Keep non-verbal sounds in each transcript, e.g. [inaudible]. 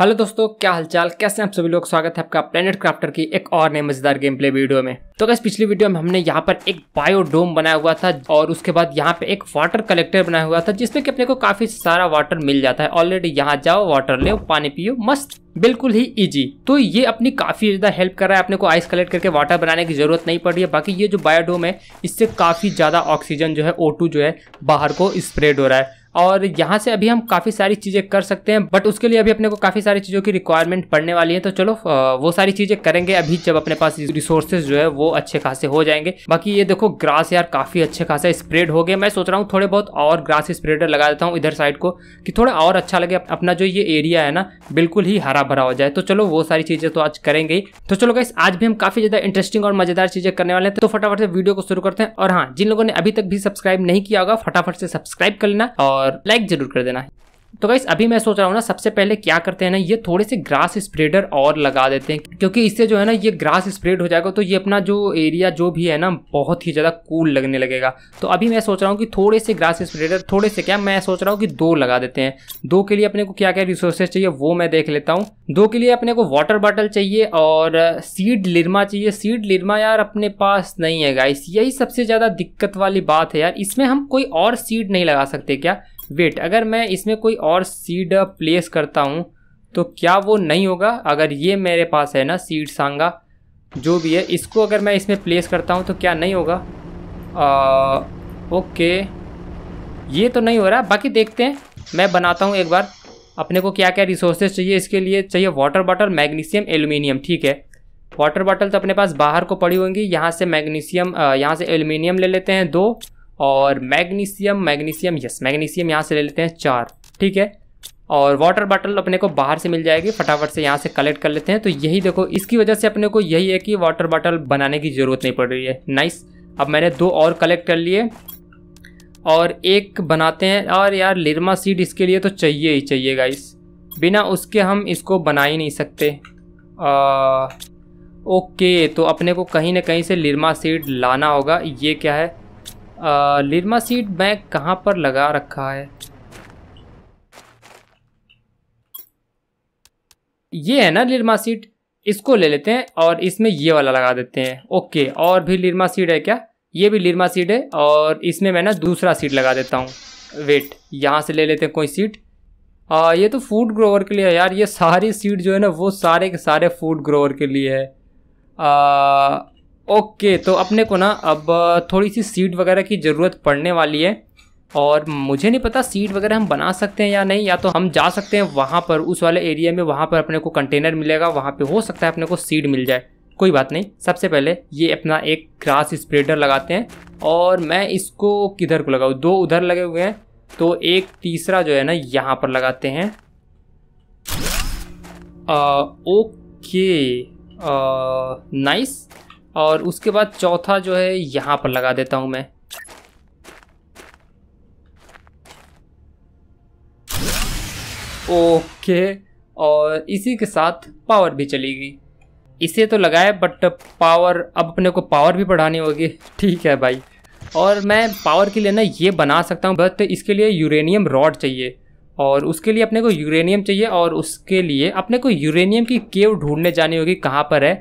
Hello दोस्तों क्या हालचाल कैसे हैं आप सभी लोग स्वागत है आपका प्लेनेट क्राफ्टर की एक और नए मजेदार गेम प्ले वीडियो में तो कैसे पिछली वीडियो में हमने यहाँ पर एक बायोडोम बनाया हुआ था और उसके बाद यहाँ पे एक वाटर कलेक्टर बनाया हुआ था जिसमें कि अपने को काफी सारा वाटर मिल जाता है ऑलरेडी यहाँ जाओ वाटर लो पानी पियो मस्त बिल्कुल ही इजी तो ये अपनी काफी ज्यादा हेल्प कर रहा है अपने को आइस कलेक्ट करके वाटर बनाने की जरूरत नहीं पड़ रही है बाकी ये जो बायोडोम है इससे काफी ज्यादा ऑक्सीजन जो है ओ जो है बाहर को स्प्रेड हो रहा है और यहाँ से अभी हम काफ़ी सारी चीज़ें कर सकते हैं बट उसके लिए अभी अपने को काफ़ी सारी चीज़ों की रिक्वायरमेंट पड़ने वाली है तो चलो वो सारी चीज़ें करेंगे अभी जब अपने पास रिसोर्सेज जो है वो अच्छे खासे हो जाएंगे बाकी ये देखो ग्रास यार काफ़ी अच्छे खासा स्प्रेड हो गया मैं सोच रहा हूँ थोड़े बहुत और ग्रास स्प्रेडर लगा देता हूँ इधर साइड को कि थोड़ा और अच्छा लगे अपना जो ये एरिया है ना बिल्कुल ही हरा भरा हो जाए तो चलो वो सारी चीज़ें तो आज करेंगे ही तो चलो गाइस आज भी हम काफ़ी ज़्यादा इंटरेस्टिंग और मज़ेदार चीज़ें करने वाले हैं तो फटाफट से वीडियो को शुरू करते हैं और हाँ जिन लोगों ने अभी तक भी सब्सक्राइब नहीं किया होगा फटाफट से सब्सक्राइब कर लेना और और लाइक जरूर कर देना तो गाइस अभी मैं सोच रहा हूँ ना सबसे पहले क्या करते हैं ना ये थोड़े से ग्रास स्प्रेडर और लगा देते हैं क्योंकि इससे जो है ना ये ग्रास स्प्रेड हो जाएगा तो ये अपना जो एरिया जो भी है ना बहुत ही ज़्यादा कूल लगने लगेगा तो अभी मैं सोच रहा हूँ कि थोड़े से ग्रास स्प्रेडर थोड़े से क्या मैं सोच रहा हूँ कि दो लगा देते हैं दो के लिए अपने को क्या क्या रिसोर्सेज चाहिए वो मैं देख लेता हूँ दो के लिए अपने को वाटर बॉटल चाहिए और सीड लिरमा चाहिए सीड लिरमा यार अपने पास नहीं है गाइस यही सबसे ज़्यादा दिक्कत वाली बात है यार इसमें हम कोई और सीड नहीं लगा सकते क्या वेट अगर मैं इसमें कोई और सीड प्लेस करता हूँ तो क्या वो नहीं होगा अगर ये मेरे पास है ना सीड सांगा जो भी है इसको अगर मैं इसमें प्लेस करता हूँ तो क्या नहीं होगा आ, ओके ये तो नहीं हो रहा बाकी देखते हैं मैं बनाता हूँ एक बार अपने को क्या क्या रिसोर्सेज चाहिए इसके लिए चाहिए वाटर बॉटल मैग्नीशियम एल्यूमिनियम ठीक है वाटर बॉटल तो अपने पास बाहर को पड़ी होंगी यहाँ से मैग्नीशियम यहाँ से एल्यूमिनियम ले लेते हैं दो और मैग्नीशियम मैग्नीशियम यस मैग्नीशियम यहाँ से ले लेते हैं चार ठीक है और वाटर बॉटल अपने को बाहर से मिल जाएगी फटाफट से यहाँ से कलेक्ट कर लेते हैं तो यही देखो इसकी वजह से अपने को यही है कि वाटर बॉटल बनाने की ज़रूरत नहीं पड़ रही है नाइस अब मैंने दो और कलेक्ट कर लिए और एक बनाते हैं और यार लिरमा सीड इसके लिए तो चाहिए ही चाहिए गाइस बिना उसके हम इसको बना ही नहीं सकते आ, ओके तो अपने को कहीं ना कहीं से लिरमा सीड लाना होगा ये क्या है लिरमा सीड बैग कहाँ पर लगा रखा है ये है ना लिरमा सीड इसको ले लेते हैं और इसमें ये वाला लगा देते हैं ओके और भी लिरमा सीड है क्या ये भी लिरमा सीड है और इसमें मैं ना दूसरा सीड लगा देता हूँ वेट यहाँ से ले लेते हैं कोई सीड आ, ये तो फूड ग्रोवर के लिए है यार ये सारी सीड जो है ना वो सारे के सारे फूड ग्रोवर के लिए है आ, ओके okay, तो अपने को ना अब थोड़ी सी सीट वगैरह की ज़रूरत पड़ने वाली है और मुझे नहीं पता सीट वगैरह हम बना सकते हैं या नहीं या तो हम जा सकते हैं वहाँ पर उस वाले एरिया में वहाँ पर अपने को कंटेनर मिलेगा वहाँ पे हो सकता है अपने को सीट मिल जाए कोई बात नहीं सबसे पहले ये अपना एक ग्रास स्प्रेडर लगाते हैं और मैं इसको किधर को लगाऊँ दो उधर लगे हुए हैं तो एक तीसरा जो है ना यहाँ पर लगाते हैं आ, ओके आ, नाइस और उसके बाद चौथा जो है यहाँ पर लगा देता हूँ मैं ओके और इसी के साथ पावर भी चली गई इसे तो लगाए बट पावर अब अपने को पावर भी बढ़ानी होगी ठीक है भाई और मैं पावर के लिए ना ये बना सकता हूँ बट इसके लिए यूरेनियम रॉड चाहिए और उसके लिए अपने को यूरेनियम चाहिए और उसके लिए अपने को यूरेनियम की केव ढूंढने जानी होगी कहाँ पर है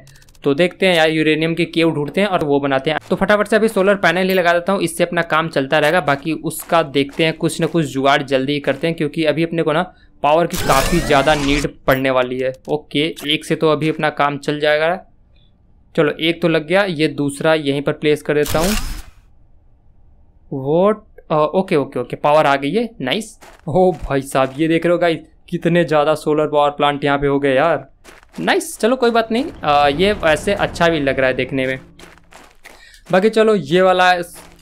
तो देखते हैं यार यूरेनियम के केव ढूंढते हैं और वो बनाते हैं तो फटाफट से अभी सोलर पैनल ही लगा देता हूँ इससे अपना काम चलता रहेगा बाकी उसका देखते हैं कुछ ना कुछ जुगाड़ जल्दी ही करते हैं क्योंकि अभी अपने को ना पावर की काफ़ी ज़्यादा नीड पड़ने वाली है ओके एक से तो अभी अपना काम चल जाएगा चलो एक तो लग गया ये दूसरा यहीं पर प्लेस कर देता हूँ vote okay okay okay power आ गई है नाइस ओ oh, भाई साहब ये देख रहे हो गाई कितने ज़्यादा सोलर पावर प्लांट यहाँ पे हो गए यार नाइस चलो कोई बात नहीं आ, ये वैसे अच्छा भी लग रहा है देखने में बाकी चलो ये वाला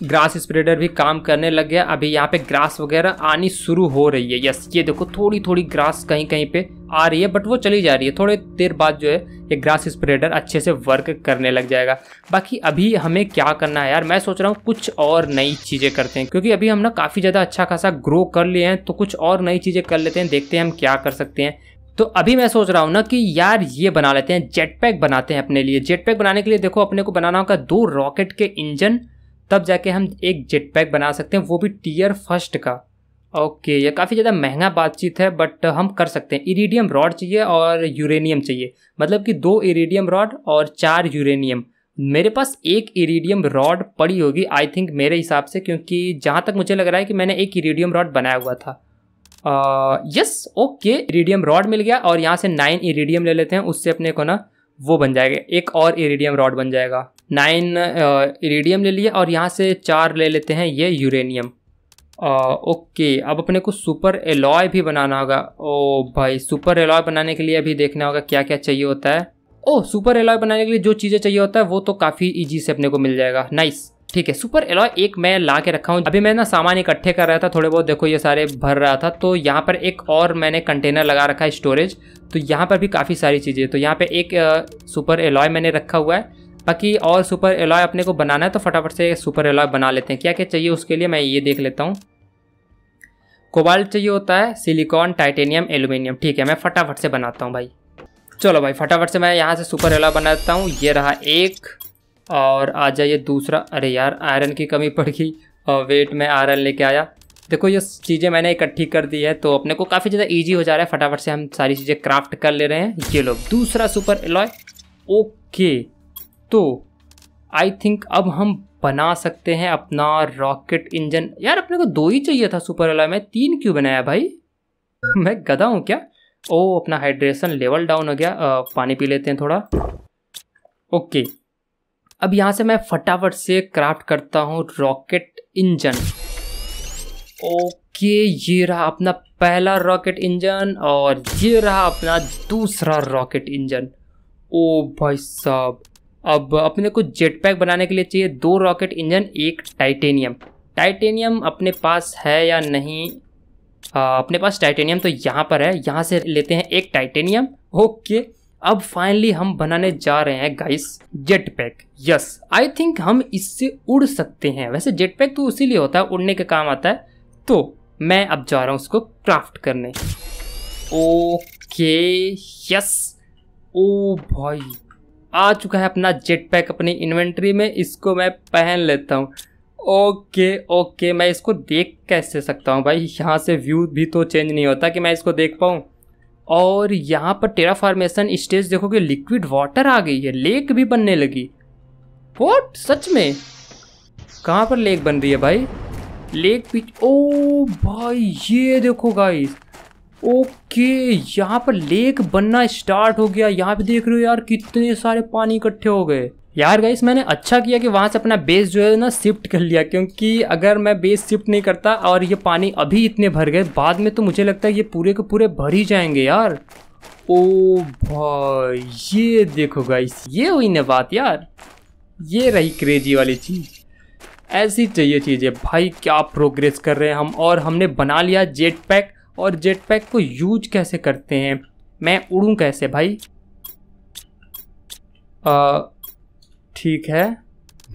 ग्रास स्प्रेडर भी काम करने लग गया अभी यहाँ पे ग्रास वगैरह आनी शुरू हो रही है यस ये देखो थोड़ी थोड़ी ग्रास कहीं कहीं पे आ रही है बट वो चली जा रही है थोड़े देर बाद जो है ये ग्रास स्प्रेडर अच्छे से वर्क करने लग जाएगा बाकी अभी हमें क्या करना है यार मैं सोच रहा हूँ कुछ और नई चीज़ें करते हैं क्योंकि अभी हम ना काफ़ी ज़्यादा अच्छा खासा ग्रो कर लिए हैं तो कुछ और नई चीज़ें कर लेते हैं देखते हैं हम क्या कर सकते हैं तो अभी मैं सोच रहा हूँ ना कि यार ये बना लेते हैं जेट पैक बनाते हैं अपने लिए जेट पैक बनाने के लिए देखो अपने को बनाना होगा दो रॉकेट के इंजन तब जाके हम एक जेट पैक बना सकते हैं वो भी टीयर फर्स्ट का ओके ये काफ़ी ज़्यादा महंगा बातचीत है बट हम कर सकते हैं इरीडियम रॉड चाहिए और यूरेनियम चाहिए मतलब कि दो इरीडियम रॉड और चार यूरेनियम मेरे पास एक इरीडियम रॉड पड़ी होगी आई थिंक मेरे हिसाब से क्योंकि जहाँ तक मुझे लग रहा है कि मैंने एक इरीडियम रॉड बनाया हुआ था यस ओके इरेडियम रॉड मिल गया और यहाँ से नाइन इरेडियम ले लेते हैं उससे अपने को ना वो बन जाएगा एक और इरेडियम रॉड बन जाएगा नाइन इरेडियम ले लिए और यहाँ से चार ले लेते हैं ये यूरेनियम ओके अब अपने को सुपर एलॉय भी बनाना होगा ओ भाई सुपर एलॉय बनाने के लिए अभी देखना होगा क्या क्या चाहिए होता है ओ सुपर एलॉय बनाने के लिए जो चीज़ें चाहिए होता है वो तो काफ़ी ईजी से अपने को मिल जाएगा नाइस ठीक है सुपर एलॉय एक मैं ला के रखा हूँ अभी मैं ना सामान इकट्ठे कर रहा था थोड़े बहुत देखो ये सारे भर रहा था तो यहाँ पर एक और मैंने कंटेनर लगा रखा है स्टोरेज तो यहाँ पर भी काफ़ी सारी चीज़ें तो यहाँ पर एक सुपर एलॉय मैंने रखा हुआ है बाकी और सुपर एलॉय अपने को बनाना है तो फटाफट से सुपर एलॉय बना लेते हैं क्या क्या चाहिए उसके लिए मैं ये देख लेता हूँ कोबाल्ट चाहिए होता है सिलिकॉन टाइटेनियम एल्यूमिनियम ठीक है मैं फटाफट से बनाता हूँ भाई चलो भाई फटाफट से मैं यहाँ से सुपर एलॉय बनाता हूँ ये रहा एक और आ जाइए दूसरा अरे यार आयरन की कमी पड़ गई और वेट में आयरन लेके आया देखो ये चीज़ें मैंने इकट्ठी कर दी है तो अपने को काफ़ी ज़्यादा इजी हो जा रहा है फटाफट से हम सारी चीज़ें क्राफ्ट कर ले रहे हैं ये लोग दूसरा सुपर एलॉय ओके तो आई थिंक अब हम बना सकते हैं अपना रॉकेट इंजन यार अपने को दो ही चाहिए था सुपर एलॉय में तीन क्यों बनाया भाई [laughs] मैं गदा हूँ क्या ओ अपना हाइड्रेशन लेवल डाउन हो गया आ, पानी पी लेते हैं थोड़ा ओके अब यहाँ से मैं फटाफट से क्राफ्ट करता हूँ रॉकेट इंजन ओके ये रहा अपना पहला रॉकेट इंजन और ये रहा अपना दूसरा रॉकेट इंजन ओ भाई साहब अब अपने को जेट पैक बनाने के लिए चाहिए दो रॉकेट इंजन एक टाइटेनियम टाइटेनियम अपने पास है या नहीं आ, हाँ, अपने पास टाइटेनियम तो यहाँ पर है यहाँ से लेते हैं एक टाइटेनियम ओके अब फाइनली हम बनाने जा रहे हैं guys jet pack yes I think हम इससे उड़ सकते हैं वैसे जेट पैक तो उसी लिए होता है उड़ने के काम आता है तो मैं अब जा रहा हूँ उसको क्राफ्ट करने ओके यस ओ भाई आ चुका है अपना जेट पैक अपनी इन्वेंट्री में इसको मैं पहन लेता हूँ ओके ओके मैं इसको देख कैसे सकता हूँ भाई यहाँ से व्यू भी तो चेंज नहीं होता कि मैं इसको देख पाऊँ और यहाँ पर टेरा फार्मेशन स्टेज देखोगे लिक्विड वाटर आ गई है लेक भी बनने लगी वॉट सच में कहाँ पर लेक बन रही है भाई लेक पीछे ओ भाई ये देखो गाई ओके यहाँ पर लेक बनना स्टार्ट हो गया यहाँ पे देख रहे हो यार कितने सारे पानी इकट्ठे हो गए यार गाइस मैंने अच्छा किया कि वहाँ से अपना बेस जो है ना शिफ्ट कर लिया क्योंकि अगर मैं बेस शिफ्ट नहीं करता और ये पानी अभी इतने भर गए बाद में तो मुझे लगता है ये पूरे के पूरे भर ही जाएंगे यार ओ भाई ये देखो गाइस ये हुई ना बात यार ये रही क्रेजी वाली चीज़ ऐसी चाहिए तो चीज़ें भाई क्या प्रोग्रेस कर रहे हैं हम और हमने बना लिया जेट पैक और जेट पैक को यूज कैसे करते हैं मैं उड़ूँ कैसे भाई आ, ठीक है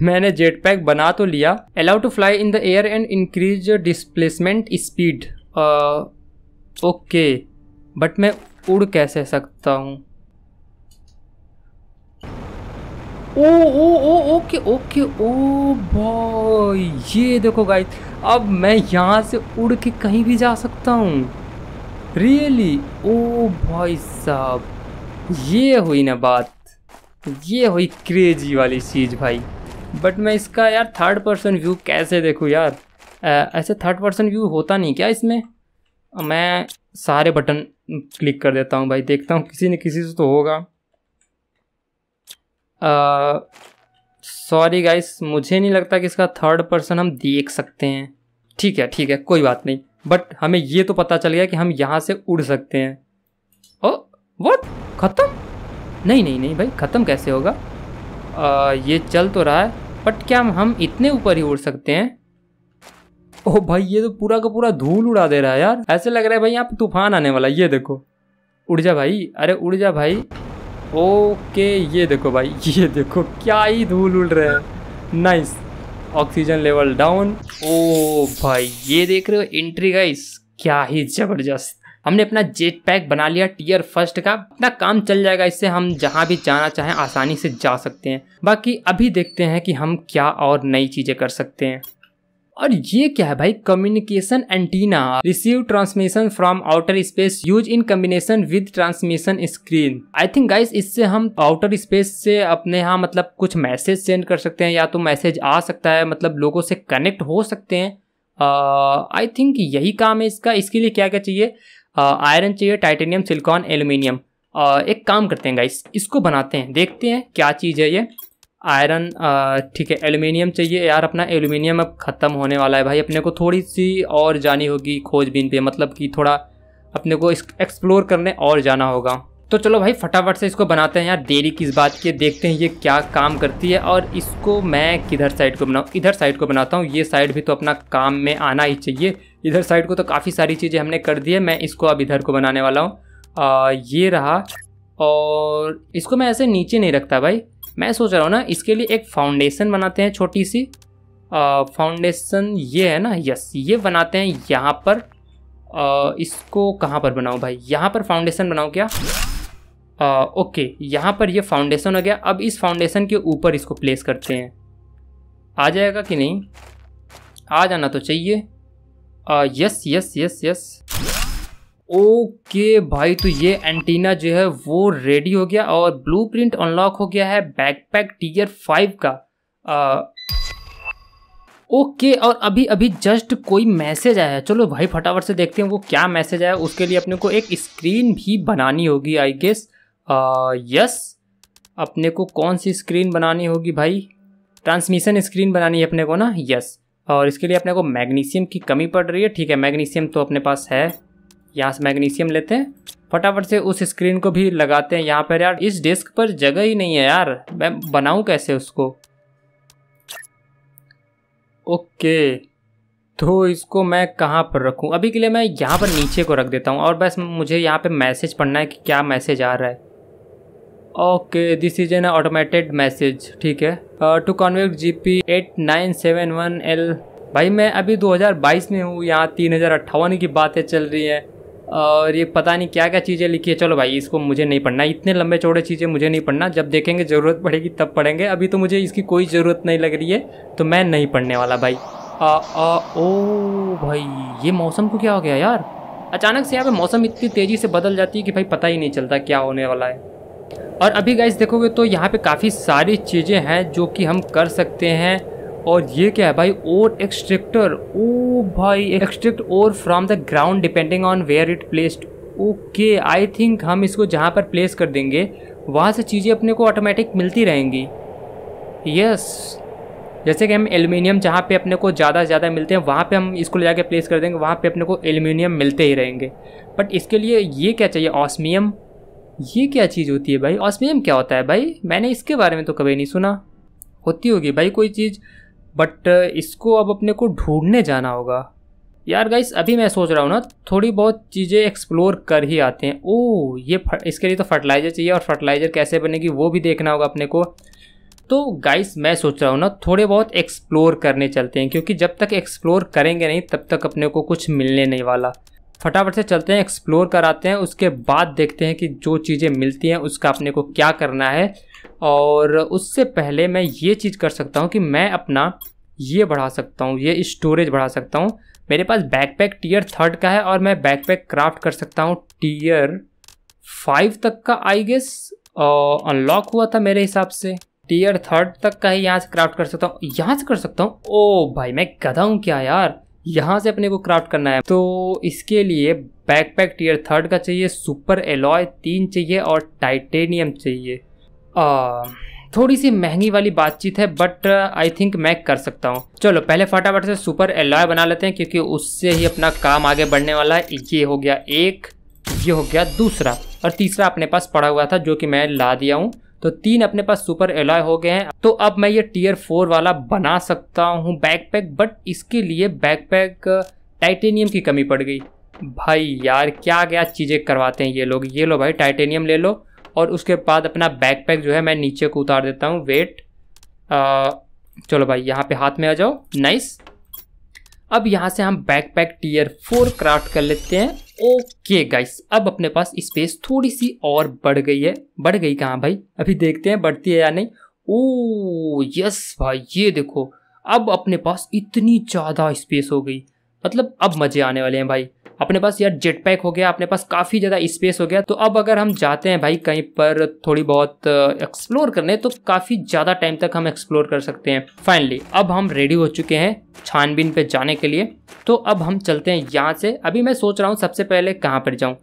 मैंने जेट पैक बना तो लिया allow to fly in the air and increase displacement speed okay but मैं उड़ कैसे सकता हूँ oh oh oh okay okay oh boy ये देखो गाइस अब मैं यहाँ से उड़ के कहीं भी जा सकता हूँ रियली ओ भाई साहब ये हुई ना बात तो ये हुई क्रेजी वाली चीज़ भाई बट मैं इसका यार थर्ड पर्सन व्यू कैसे देखूँ यार आ, ऐसे थर्ड पर्सन व्यू होता नहीं क्या इसमें मैं सारे बटन क्लिक कर देता हूँ भाई देखता हूँ किसी न किसी से तो होगा सॉरी गाइस मुझे नहीं लगता कि इसका थर्ड पर्सन हम देख सकते हैं ठीक है ठीक है कोई बात नहीं बट हमें ये तो पता चल गया कि हम यहाँ से उड़ सकते हैं ओ वट ख़त्म नहीं नहीं नहीं भाई ख़त्म कैसे होगा आ, ये चल तो रहा है बट क्या हम इतने ऊपर ही उड़ सकते हैं ओह भाई ये तो पूरा का पूरा धूल उड़ा दे रहा है यार ऐसे लग रहा है भाई यहाँ पे तूफान आने वाला ये देखो उड़ जा भाई अरे उड़ जा भाई ओके ये देखो भाई [laughs] ये देखो क्या ही धूल उड़ रहे हैं nice oxygen level down oh भाई ये देख रहे हो एंट्री गाइस क्या ही जबरदस्त हमने अपना जेट पैक बना लिया टीयर फर्स्ट का अपना काम चल जाएगा इससे हम जहाँ भी जाना चाहें आसानी से जा सकते हैं बाकी अभी देखते हैं कि हम क्या और नई चीज़ें कर सकते हैं और ये क्या है भाई communication antenna receive transmission from outer space use in combination with transmission screen I think guys इससे हम आउटर स्पेस से अपने यहाँ मतलब कुछ मैसेज सेंड कर सकते हैं या तो मैसेज आ सकता है मतलब लोगों से कनेक्ट हो सकते हैं आई uh, थिंक यही काम है इसका इसके लिए क्या क्या चाहिए आयरन चाहिए टाइटेनियम सिलिकॉन एल्यूमिनियम एक काम करते हैं गाइस इसको बनाते हैं देखते हैं क्या चीज़ है ये आयरन ठीक है एल्यूमिनियम चाहिए यार अपना एल्यूमिनियम अब ख़त्म होने वाला है भाई अपने को थोड़ी सी और जानी होगी खोजबीन पे मतलब कि थोड़ा अपने को एक्सप्लोर करने और जाना होगा तो चलो भाई फटाफट से इसको बनाते हैं यार देरी किस बात की देखते हैं ये क्या काम करती है और इसको मैं किधर साइड को बनाऊँ इधर साइड को बनाता हूँ ये साइड भी तो अपना काम में आना ही चाहिए इधर साइड को तो काफ़ी सारी चीज़ें हमने कर दी है मैं इसको अब इधर को बनाने वाला हूँ ये रहा और इसको मैं ऐसे नीचे नहीं रखता भाई मैं सोच रहा हूँ ना इसके लिए एक फाउंडेशन बनाते हैं छोटी सी फाउंडेशन ये है ना यस ये बनाते हैं यहाँ पर आ, इसको कहाँ पर बनाऊँ भाई यहाँ पर फाउंडेशन बनाऊँ क्या आ, ओके यहाँ पर ये फाउंडेशन हो गया अब इस फाउंडेशन के ऊपर इसको प्लेस करते हैं आ जाएगा कि नहीं आ जाना तो चाहिए yes yes yes yes okay भाई तो ये एंटीना जो है वो रेडी हो गया और ब्लूप्रिंट अनलॉक हो गया है बैकपैक टीयर फाइव का आ, ओके और अभी अभी जस्ट कोई मैसेज आया है चलो भाई फटाफट से देखते हैं वो क्या मैसेज आया उसके लिए अपने को एक स्क्रीन भी बनानी होगी आई गेस यस अपने को कौन सी स्क्रीन बनानी होगी भाई ट्रांसमिशन स्क्रीन बनानी है अपने को ना यस और इसके लिए अपने को मैग्नीशियम की कमी पड़ रही है ठीक है मैग्नीशियम तो अपने पास है यहाँ से मैग्नीशियम लेते हैं फटाफट से उस स्क्रीन को भी लगाते हैं यहाँ पर यार इस डेस्क पर जगह ही नहीं है यार मैं बनाऊँ कैसे उसको ओके तो इसको मैं कहाँ पर रखूँ अभी के लिए मैं यहाँ पर नीचे को रख देता हूँ और बस मुझे यहाँ पर मैसेज पढ़ना है कि क्या मैसेज आ रहा है okay this is an automated message ठीक है to convect G P eight nine seven one L भाई मैं अभी 2022 में हूँ यहाँ तीन हज़ार अट्ठावन की बातें चल रही हैं और ये पता नहीं क्या क्या चीज़ें लिखी है चलो भाई इसको मुझे नहीं पढ़ना इतने लंबे चौड़े चीज़ें मुझे नहीं पढ़ना जब देखेंगे ज़रूरत पड़ेगी तब पढ़ेंगे अभी तो मुझे इसकी कोई ज़रूरत नहीं लग रही है तो मैं नहीं पढ़ने वाला भाई आ, आ, ओ भाई ये मौसम को क्या हो गया यार अचानक से यहाँ पे मौसम इतनी तेज़ी से बदल जाती है कि भाई पता ही नहीं चलता क्या होने वाला है और अभी गाइस देखोगे तो यहाँ पे काफ़ी सारी चीज़ें हैं जो कि हम कर सकते हैं और ये क्या है भाई और एक्सट्रैक्टर ओ भाई एक्सट्रैक्ट और from the ground depending on where it placed okay I think हम इसको जहाँ पर प्लेस कर देंगे वहाँ से चीज़ें अपने को ऑटोमेटिक मिलती रहेंगी यस yes. जैसे कि हम एल्यूमिनियम जहाँ पे अपने को ज़्यादा से ज़्यादा मिलते हैं वहाँ पे हम इसको ले जाके प्लेस कर देंगे वहाँ पे अपने को एल्यूमिनियम मिलते ही रहेंगे बट इसके लिए ये क्या चाहिए ऑस्मियम ये क्या चीज़ होती है भाई ऑस्मियम क्या होता है भाई मैंने इसके बारे में तो कभी नहीं सुना होती होगी भाई कोई चीज़ बट uh, इसको अब अपने को ढूंढने जाना होगा यार गाइस अभी मैं सोच रहा हूँ ना थोड़ी बहुत चीज़ें एक्सप्लोर कर ही आते हैं ओ ये इसके लिए तो फर्टिलाइज़र चाहिए और फर्टिलाइज़र कैसे बनेगी वो भी देखना होगा अपने को तो गाइस मैं सोच रहा हूँ ना थोड़े बहुत एक्सप्लोर करने चलते हैं क्योंकि जब तक एक्सप्लोर करेंगे नहीं तब तक अपने को कुछ मिलने नहीं वाला फटाफट से चलते हैं एक्सप्लोर कराते हैं उसके बाद देखते हैं कि जो चीज़ें मिलती हैं उसका अपने को क्या करना है और उससे पहले मैं ये चीज़ कर सकता हूँ कि मैं अपना ये बढ़ा सकता हूँ ये स्टोरेज बढ़ा सकता हूँ मेरे पास बैकपैक टीयर थर्ड का है और मैं बैकपैक क्राफ्ट कर सकता हूँ टीयर फाइव तक का आई गेस अनलॉक हुआ था मेरे हिसाब से टीयर थर्ड तक का ही यहाँ से क्राफ्ट कर सकता हूँ यहाँ से कर सकता हूँ ओ भाई मैं गधा हूँ क्या यार यहाँ से अपने को क्राफ्ट करना है तो इसके लिए बैकपैक टीयर थर्ड का चाहिए सुपर एलॉय तीन चाहिए और टाइटेनियम चाहिए आ, थोड़ी सी महंगी वाली बातचीत है बट आई थिंक मैं कर सकता हूँ चलो पहले फटाफट से सुपर एलॉय बना लेते हैं क्योंकि उससे ही अपना काम आगे बढ़ने वाला है ये हो गया एक ये हो गया दूसरा और तीसरा अपने पास पड़ा हुआ था जो कि मैं ला दिया हूँ तो तीन अपने पास सुपर एलॉय हो गए हैं तो अब मैं ये टीयर फोर वाला बना सकता हूँ बैकपैक बट इसके लिए बैकपैक टाइटेनियम की कमी पड़ गई भाई यार क्या क्या चीज़ें करवाते हैं ये लोग ये लो भाई टाइटेनियम ले लो और उसके बाद अपना बैकपैक जो है मैं नीचे को उतार देता हूँ वेट आ, चलो भाई यहाँ पे हाथ में आ जाओ नाइस अब यहाँ से हम बैकपैक टीयर फोर क्राफ्ट कर लेते हैं ओके गाइस अब अपने पास स्पेस थोड़ी सी और बढ़ गई है बढ़ गई कहाँ भाई अभी देखते हैं बढ़ती है या नहीं ओ यस भाई ये देखो अब अपने पास इतनी ज़्यादा स्पेस हो गई मतलब अब मज़े आने वाले हैं भाई अपने पास यार जेट पैक हो गया अपने पास काफ़ी ज़्यादा स्पेस हो गया तो अब अगर हम जाते हैं भाई कहीं पर थोड़ी बहुत एक्सप्लोर करने तो काफ़ी ज़्यादा टाइम तक हम एक्सप्लोर कर सकते हैं फाइनली अब हम रेडी हो चुके हैं छानबीन पे जाने के लिए तो अब हम चलते हैं यहाँ से अभी मैं सोच रहा हूँ सबसे पहले कहाँ पर जाऊँ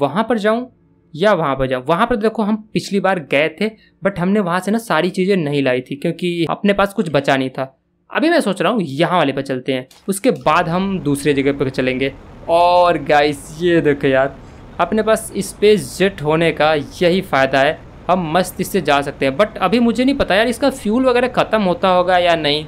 वहाँ पर जाऊँ या वहाँ पर जाऊँ वहाँ पर देखो हम पिछली बार गए थे बट हमने वहाँ से ना सारी चीज़ें नहीं लाई थी क्योंकि अपने पास कुछ बचा नहीं था अभी मैं सोच रहा हूँ यहाँ वाले पर चलते हैं उसके बाद हम दूसरे जगह पर चलेंगे और गाइस ये देखो यार अपने पास स्पेस जेट होने का यही फ़ायदा है हम मस्त इससे जा सकते हैं बट अभी मुझे नहीं पता यार इसका फ्यूल वगैरह ख़त्म होता होगा या नहीं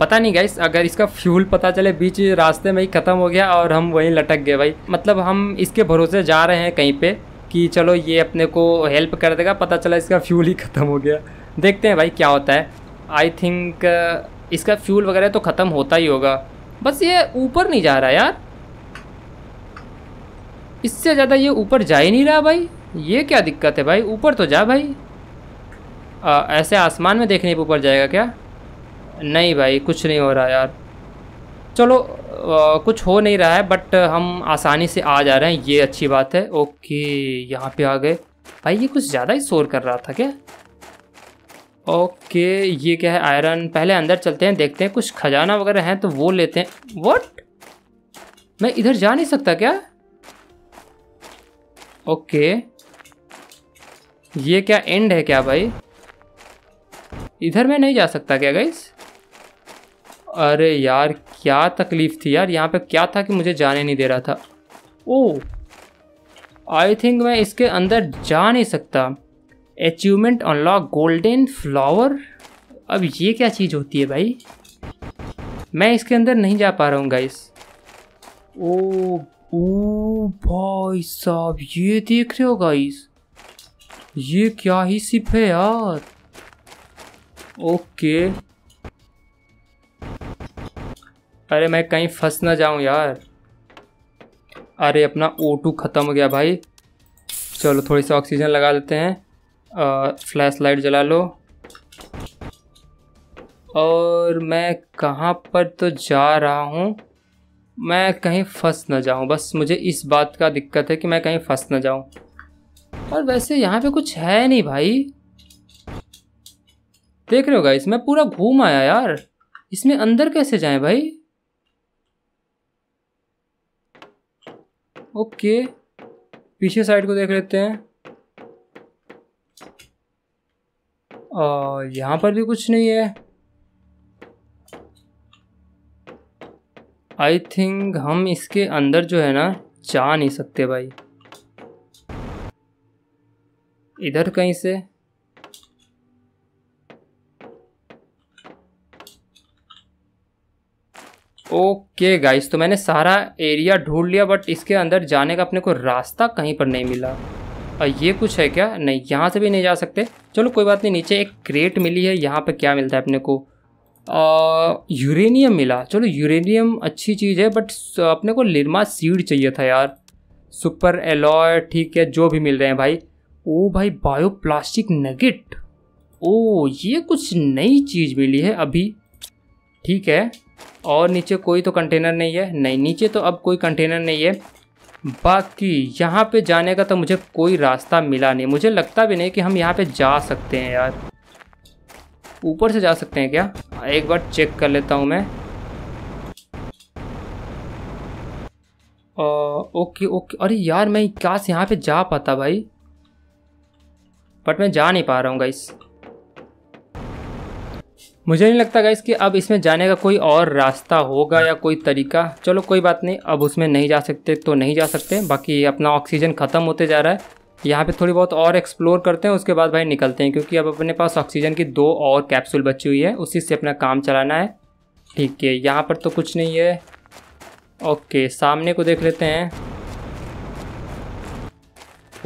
पता नहीं गाइस अगर इसका फ्यूल पता चले बीच रास्ते में ही ख़त्म हो गया और हम वहीं लटक गए भाई मतलब हम इसके भरोसे जा रहे हैं कहीं पर कि चलो ये अपने को हेल्प कर देगा पता चला इसका फ्यूल ही ख़त्म हो गया देखते हैं भाई क्या होता है आई थिंक इसका फ्यूल वगैरह तो ख़त्म होता ही होगा बस ये ऊपर नहीं जा रहा यार इससे ज़्यादा ये ऊपर जा ही नहीं रहा भाई ये क्या दिक्कत है भाई ऊपर तो जा भाई आ, ऐसे आसमान में देखने पर ऊपर जाएगा क्या नहीं भाई कुछ नहीं हो रहा यार चलो आ, कुछ हो नहीं रहा है बट हम आसानी से आ जा रहे हैं ये अच्छी बात है ओके यहाँ पे आ गए भाई ये कुछ ज़्यादा ही शोर कर रहा था क्या ओके ये क्या है आयरन पहले अंदर चलते हैं देखते हैं कुछ खजाना वगैरह है तो वो लेते हैं वट मैं इधर जा नहीं सकता क्या ओके ये क्या एंड है क्या भाई इधर मैं नहीं जा सकता क्या गई अरे यार क्या तकलीफ़ थी यार यहाँ पे क्या था कि मुझे जाने नहीं दे रहा था ओ आई थिंक मैं इसके अंदर जा नहीं सकता अचीवमेंट अनलॉक गोल्डन फ्लावर अब ये क्या चीज़ होती है भाई मैं इसके अंदर नहीं जा पा रहा हूँ गाइस ओ ओ भाई साहब ये देख रहे हो गाइस ये क्या ही सिप है यार ओके अरे मैं कहीं फंस ना जाऊं यार अरे अपना ओ टू ख़त्म हो गया भाई चलो थोड़ी सी ऑक्सीजन लगा लेते हैं फ्लैश लाइट जला लो और मैं कहाँ पर तो जा रहा हूँ मैं कहीं फंस ना जाऊँ बस मुझे इस बात का दिक्कत है कि मैं कहीं फंस ना जाऊँ और वैसे यहाँ पे कुछ है नहीं भाई देख रहे हो गाइस मैं पूरा घूम आया यार इसमें अंदर कैसे जाए भाई ओके पीछे साइड को देख लेते हैं यहाँ पर भी कुछ नहीं है आई थिंक हम इसके अंदर जो है ना जा नहीं सकते भाई इधर कहीं से ओके गाइस तो मैंने सारा एरिया ढूंढ लिया बट इसके अंदर जाने का अपने को रास्ता कहीं पर नहीं मिला और ये कुछ है क्या नहीं यहाँ से भी नहीं जा सकते चलो कोई बात नहीं नीचे एक क्रेट मिली है यहाँ पर क्या मिलता है अपने को यूरेनियम मिला चलो यूरेनियम अच्छी चीज़ है बट अपने को निरमा सीड चाहिए था यार सुपर एलॉय ठीक है जो भी मिल रहे हैं भाई ओ भाई बायो प्लास्टिक नगेट ओ ये कुछ नई चीज़ मिली है अभी ठीक है और नीचे कोई तो कंटेनर नहीं है नहीं नीचे तो अब कोई कंटेनर नहीं है बाकी यहाँ पे जाने का तो मुझे कोई रास्ता मिला नहीं मुझे लगता भी नहीं कि हम यहाँ पे जा सकते हैं यार ऊपर से जा सकते हैं क्या एक बार चेक कर लेता हूँ मैं आ, ओके ओके अरे यार मैं क्या से यहाँ पे जा पाता भाई बट मैं जा नहीं पा रहा हूँ गाइस मुझे नहीं लगता गाइस कि अब इसमें जाने का कोई और रास्ता होगा या कोई तरीका चलो कोई बात नहीं अब उसमें नहीं जा सकते तो नहीं जा सकते बाकी अपना ऑक्सीजन ख़त्म होते जा रहा है यहाँ पे थोड़ी बहुत और एक्सप्लोर करते हैं उसके बाद भाई निकलते हैं क्योंकि अब अपने पास ऑक्सीजन की दो और कैप्सूल बची हुई है उसी से अपना काम चलाना है ठीक है यहाँ पर तो कुछ नहीं है ओके सामने को देख लेते हैं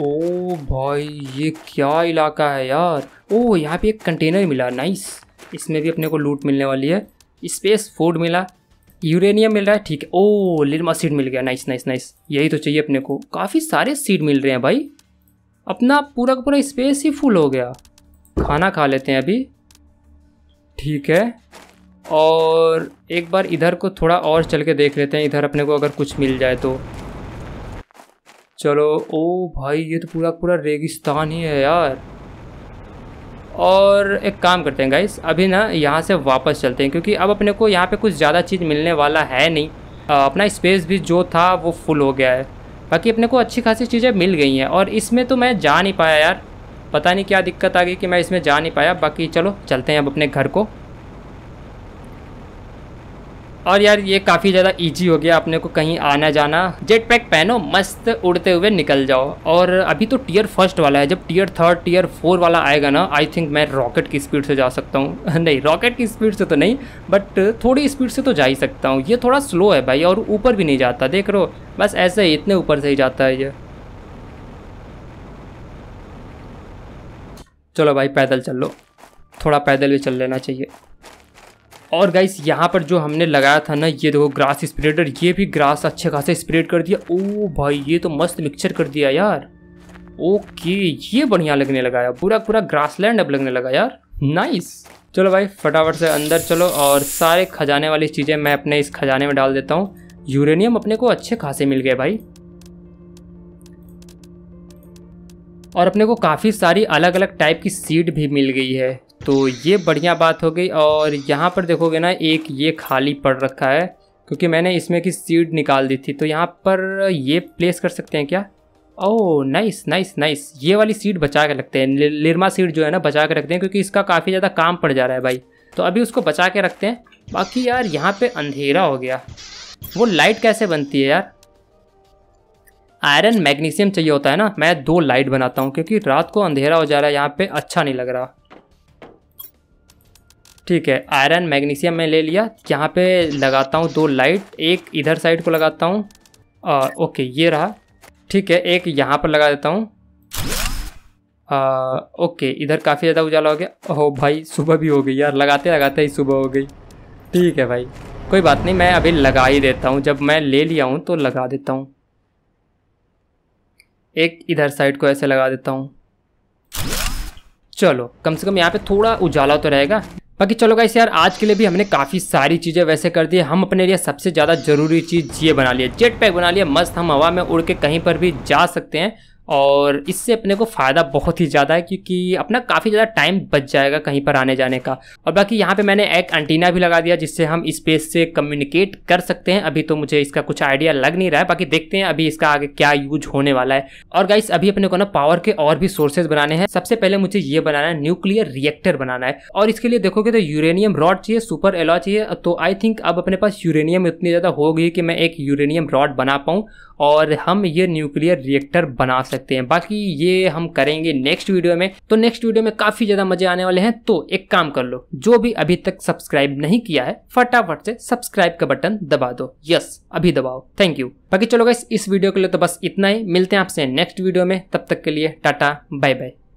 ओ भाई ये क्या इलाका है यार ओ यहाँ पे एक कंटेनर मिला नाइस इसमें भी अपने को लूट मिलने वाली है स्पेस फूड मिला यूरेनियम मिल रहा है ठीक है ओ लिरमा सीड मिल गया नाइस नाइस नाइस यही तो चाहिए अपने को काफ़ी सारे सीड मिल रहे हैं भाई अपना पूरा का पूरा स्पेस ही फुल हो गया खाना खा लेते हैं अभी ठीक है और एक बार इधर को थोड़ा और चल के देख लेते हैं इधर अपने को अगर कुछ मिल जाए तो चलो ओ भाई ये तो पूरा पूरा रेगिस्तान ही है यार और एक काम करते हैं गाइस अभी ना यहाँ से वापस चलते हैं क्योंकि अब अपने को यहाँ पे कुछ ज़्यादा चीज़ मिलने वाला है नहीं आ, अपना स्पेस भी जो था वो फुल हो गया है बाकी अपने को अच्छी खासी चीज़ें मिल गई हैं और इसमें तो मैं जा नहीं पाया यार पता नहीं क्या दिक्कत आ गई कि मैं इसमें जा नहीं पाया बाकी चलो चलते हैं अब अपने घर को और यार ये काफ़ी ज़्यादा ईजी हो गया अपने को कहीं आना जाना जेट पैक पहनो मस्त उड़ते हुए निकल जाओ और अभी तो टीयर फर्स्ट वाला है जब टीयर थर्ड टीयर फोर वाला आएगा ना आई थिंक मैं रॉकेट की स्पीड से जा सकता हूँ [laughs] नहीं रॉकेट की स्पीड से तो नहीं बट थोड़ी स्पीड से तो जा ही सकता हूँ ये थोड़ा स्लो है भाई और ऊपर भी नहीं जाता देख रो बस ऐसे ही इतने ऊपर से ही जाता है ये चलो भाई पैदल चल लो थोड़ा पैदल भी चल लेना चाहिए और गाइस यहाँ पर जो हमने लगाया था ना ये देखो ग्रास स्प्रेडर ये भी ग्रास अच्छे खासे स्प्रेड कर दिया ओ भाई ये तो मस्त मिक्सचर कर दिया यार ओके ये बढ़िया लगने लगा यार पूरा पूरा ग्रास लैंड अब लगने लगा यार नाइस चलो भाई फटाफट से अंदर चलो और सारे खजाने वाली चीज़ें मैं अपने इस खजाने में डाल देता हूँ यूरेनियम अपने को अच्छे खासे मिल गए भाई और अपने को काफ़ी सारी अलग अलग टाइप की सीड भी मिल गई है तो ये बढ़िया बात हो गई और यहाँ पर देखोगे ना एक ये खाली पड़ रखा है क्योंकि मैंने इसमें की सीड निकाल दी थी तो यहाँ पर ये प्लेस कर सकते हैं क्या ओह नाइस नाइस नाइस ये वाली सीट बचा के रखते हैं निरमा सीट जो है ना बचा के रखते हैं क्योंकि इसका काफ़ी ज़्यादा काम पड़ जा रहा है भाई तो अभी उसको बचा के रखते हैं बाकी यार यहाँ पे अंधेरा हो गया वो लाइट कैसे बनती है यार आयरन मैग्नीशियम चाहिए होता है ना मैं दो लाइट बनाता हूँ क्योंकि रात को अंधेरा हो जा रहा है यहाँ पे अच्छा नहीं लग रहा ठीक है आयरन मैग्नीशियम मैं ले लिया यहाँ पे लगाता हूँ दो लाइट एक इधर साइड को लगाता हूँ और ओके ये रहा ठीक है एक यहाँ पर लगा देता हूँ ओके इधर काफ़ी ज़्यादा उजाला हो गया ओह भाई सुबह भी हो गई यार लगाते लगाते ही सुबह हो गई ठीक है भाई कोई बात नहीं मैं अभी लगा ही देता हूँ जब मैं ले लिया हूँ तो लगा देता हूँ एक इधर साइड को ऐसे लगा देता हूँ चलो कम से कम यहाँ पे थोड़ा उजाला तो रहेगा बाकी चलो गाइस यार आज के लिए भी हमने काफ़ी सारी चीज़ें वैसे कर दी हम अपने लिए सबसे ज़्यादा जरूरी चीज़ ये बना लिया जेट पैक बना लिए मस्त हम हवा में उड़ के कहीं पर भी जा सकते हैं और इससे अपने को फ़ायदा बहुत ही ज़्यादा है क्योंकि अपना काफ़ी ज़्यादा टाइम बच जाएगा कहीं पर आने जाने का और बाकी यहाँ पे मैंने एक एंटीना भी लगा दिया जिससे हम स्पेस से कम्युनिकेट कर सकते हैं अभी तो मुझे इसका कुछ आइडिया लग नहीं रहा है बाकी देखते हैं अभी इसका आगे क्या यूज होने वाला है और गाइस अभी अपने को ना पावर के और भी सोर्सेज बनाने हैं सबसे पहले मुझे ये बनाना है न्यूक्लियर रिएक्टर बनाना है और इसके लिए देखोगे तो यूरेनियम रॉड चाहिए सुपर एलॉ चाहिए तो आई थिंक अब अपने पास यूरेनियम इतनी ज़्यादा हो गई कि मैं एक यूरेनियम रॉड बना पाऊँ और हम ये न्यूक्लियर रिएक्टर बना सकते हैं बाकी ये हम करेंगे नेक्स्ट वीडियो में तो नेक्स्ट वीडियो में काफ़ी ज़्यादा मजे आने वाले हैं तो एक काम कर लो जो भी अभी तक सब्सक्राइब नहीं किया है फटाफट से सब्सक्राइब का बटन दबा दो यस अभी दबाओ थैंक यू बाकी चलो गई इस वीडियो के लिए तो बस इतना ही मिलते हैं आपसे नेक्स्ट वीडियो में तब तक के लिए टाटा बाय बाय